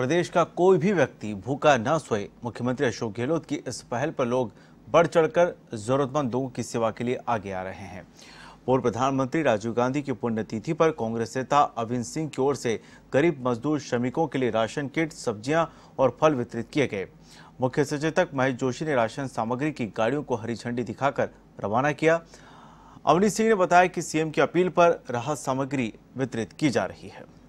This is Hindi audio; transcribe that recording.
प्रदेश का कोई भी व्यक्ति भूखा न सोए मुख्यमंत्री अशोक गहलोत की इस पहल पर लोग बढ़ चढ़कर जरूरतमंद लोगों की सेवा के लिए आगे आ रहे हैं पूर्व प्रधानमंत्री राजीव गांधी की पुण्यतिथि पर कांग्रेस नेता अविंद सिंह की ओर से गरीब मजदूर श्रमिकों के लिए राशन किट सब्जियां और फल वितरित किए गए मुख्य सचेतक महेश जोशी ने राशन सामग्री की गाड़ियों को हरी झंडी दिखाकर रवाना किया अवनी सिंह ने बताया कि सीएम की अपील पर राहत सामग्री वितरित की जा रही है